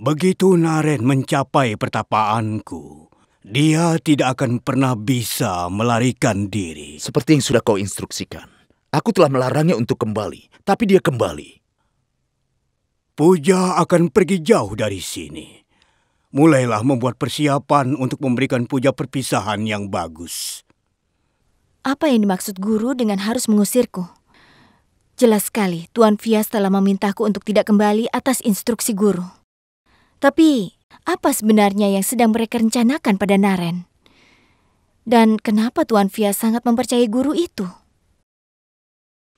Begitu Naren mencapai pertapaanku, dia tidak akan pernah bisa melarikan diri. Seperti yang sudah kau instruksikan, aku telah melarangnya untuk kembali, tapi dia kembali. Puja akan pergi jauh dari sini. Mulailah membuat persiapan untuk memberikan Puja perpisahan yang bagus. Apa yang dimaksud guru dengan harus mengusirku? Jelas sekali, Tuan Fias telah memintaku untuk tidak kembali atas instruksi guru. Tapi, apa sebenarnya yang sedang mereka rencanakan pada Naren? Dan kenapa Tuan Fia sangat mempercayai guru itu?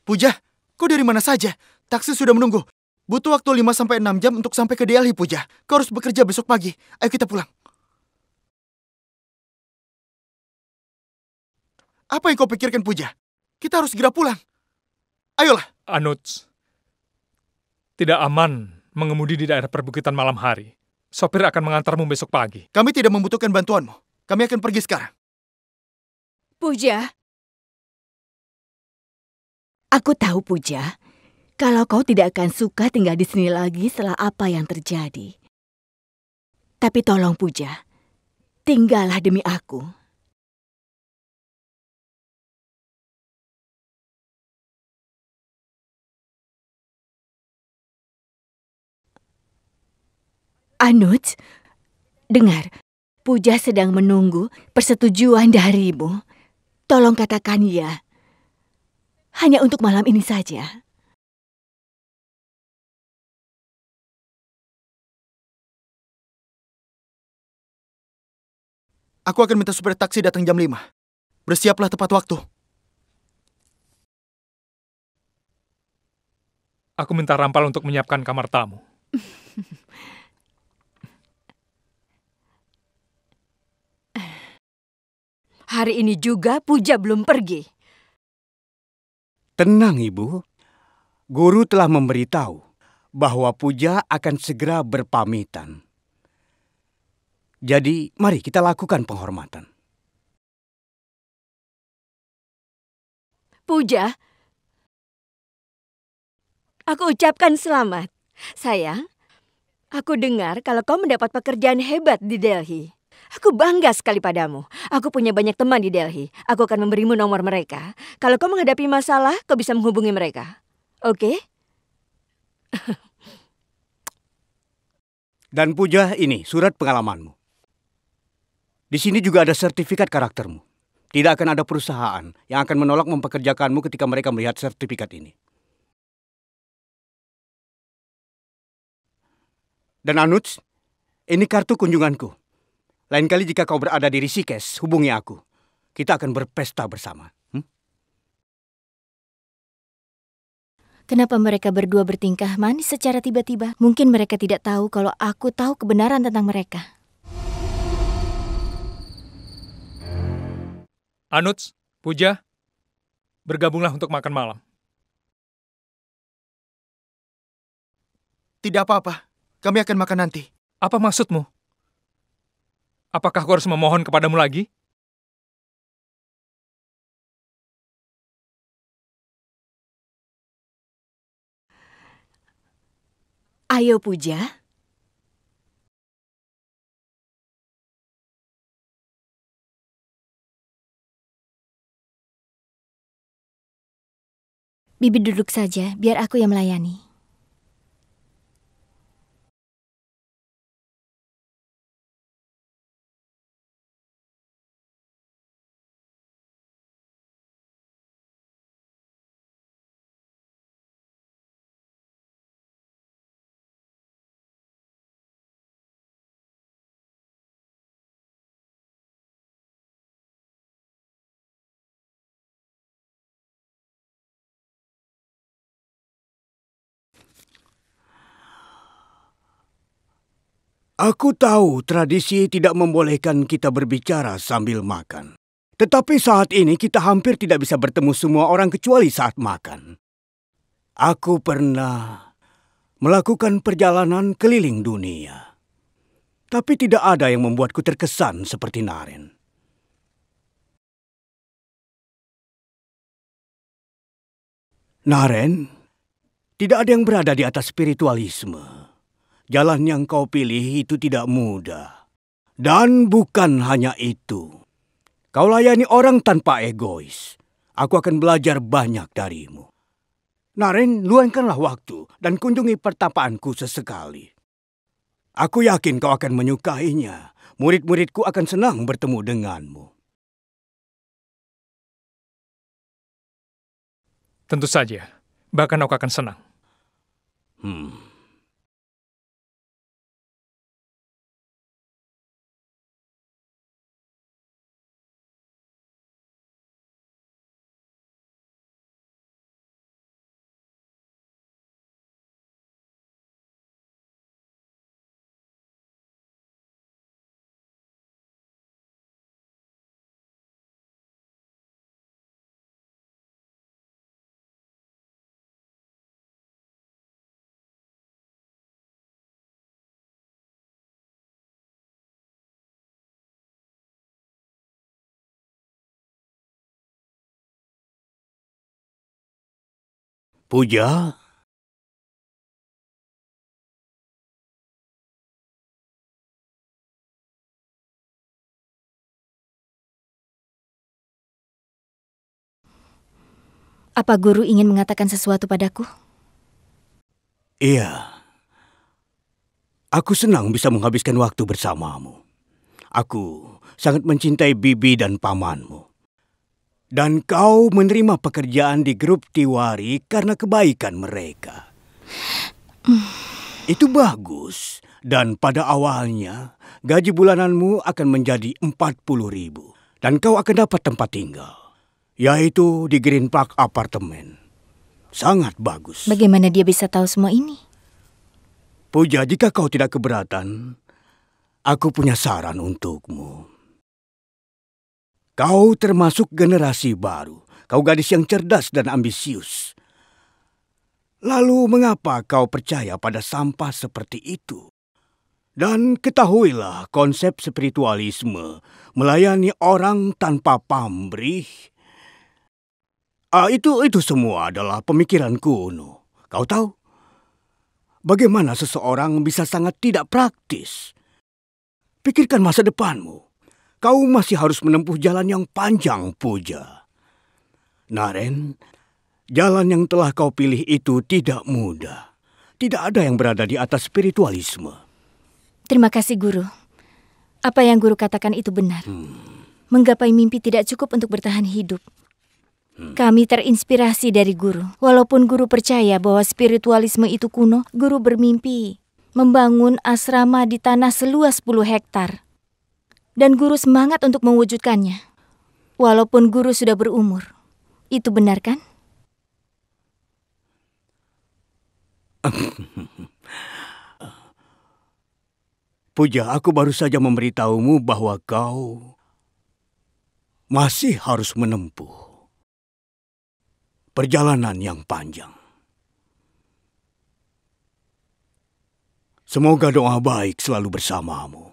Puja, kau dari mana saja? Taksi sudah menunggu. Butuh waktu 5-6 jam untuk sampai ke Delhi, Puja. Kau harus bekerja besok pagi. Ayo kita pulang. Apa yang kau pikirkan, Puja? Kita harus segera pulang. Ayolah. Anuts, tidak aman mengemudi di daerah perbukitan malam hari. Sopir akan mengantarmu besok pagi. Kami tidak membutuhkan bantuanmu. Kami akan pergi sekarang. Puja. Aku tahu, Puja. Kalau kau tidak akan suka tinggal di sini lagi setelah apa yang terjadi. Tapi tolong, Puja. Tinggallah demi aku. Anuj, dengar, Puja sedang menunggu persetujuan darimu. Tolong katakan ya. Hanya untuk malam ini saja. Aku akan minta supir taksi datang jam 5. Bersiaplah tepat waktu. Aku minta Rampal untuk menyiapkan kamar tamu. hari ini juga Puja belum pergi. Tenang, Ibu. Guru telah memberitahu bahwa Puja akan segera berpamitan. Jadi, mari kita lakukan penghormatan. Puja, aku ucapkan selamat. Sayang, aku dengar kalau kau mendapat pekerjaan hebat di Delhi. Aku bangga sekali padamu. Aku punya banyak teman di Delhi. Aku akan memberimu nomor mereka. Kalau kau menghadapi masalah, kau bisa menghubungi mereka. Oke? Dan puja ini surat pengalamanmu. Di sini juga ada sertifikat karaktermu. Tidak akan ada perusahaan yang akan menolak mempekerjakanmu ketika mereka melihat sertifikat ini. Dan Anuts, ini kartu kunjunganku. Lain kali jika kau berada di Rishikesh, hubungi aku. Kita akan berpesta bersama. Hmm? Kenapa mereka berdua bertingkah manis secara tiba-tiba? Mungkin mereka tidak tahu kalau aku tahu kebenaran tentang mereka. Anuts, Puja, bergabunglah untuk makan malam. Tidak apa-apa, kami akan makan nanti. Apa maksudmu? Apakah aku harus memohon kepadamu lagi? Ayo puja. Bibi duduk saja, biar aku yang melayani. Aku tahu tradisi tidak membolehkan kita berbicara sambil makan. Tetapi saat ini kita hampir tidak bisa bertemu semua orang kecuali saat makan. Aku pernah melakukan perjalanan keliling dunia. Tapi tidak ada yang membuatku terkesan seperti Naren. Naren, tidak ada yang berada di atas spiritualisme. Jalan yang kau pilih itu tidak mudah. Dan bukan hanya itu. Kau layani orang tanpa egois. Aku akan belajar banyak darimu. Naren, luangkanlah waktu dan kunjungi pertapaanku sesekali. Aku yakin kau akan menyukainya. Murid-muridku akan senang bertemu denganmu. Tentu saja, bahkan aku akan senang. Hmm. Puja? Apa guru ingin mengatakan sesuatu padaku? Iya. Aku senang bisa menghabiskan waktu bersamamu. Aku sangat mencintai bibi dan pamanmu. Dan kau menerima pekerjaan di grup Tiwari karena kebaikan mereka. Itu bagus. Dan pada awalnya, gaji bulananmu akan menjadi empat puluh ribu. Dan kau akan dapat tempat tinggal. Yaitu di Green Park Apartemen. Sangat bagus. Bagaimana dia bisa tahu semua ini? Puja, jika kau tidak keberatan, aku punya saran untukmu. Kau termasuk generasi baru. Kau gadis yang cerdas dan ambisius. Lalu mengapa kau percaya pada sampah seperti itu? Dan ketahuilah konsep spiritualisme melayani orang tanpa pamrih. Ah, itu itu semua adalah pemikiran kuno. Kau tahu? Bagaimana seseorang bisa sangat tidak praktis? Pikirkan masa depanmu kau masih harus menempuh jalan yang panjang, Puja. Naren, jalan yang telah kau pilih itu tidak mudah. Tidak ada yang berada di atas spiritualisme. Terima kasih, Guru. Apa yang Guru katakan itu benar. Hmm. Menggapai mimpi tidak cukup untuk bertahan hidup. Hmm. Kami terinspirasi dari guru. Walaupun guru percaya bahwa spiritualisme itu kuno, guru bermimpi membangun asrama di tanah seluas 10 hektar dan guru semangat untuk mewujudkannya. Walaupun guru sudah berumur. Itu benar kan? Puja, aku baru saja memberitahumu bahwa kau masih harus menempuh perjalanan yang panjang. Semoga doa baik selalu bersamamu.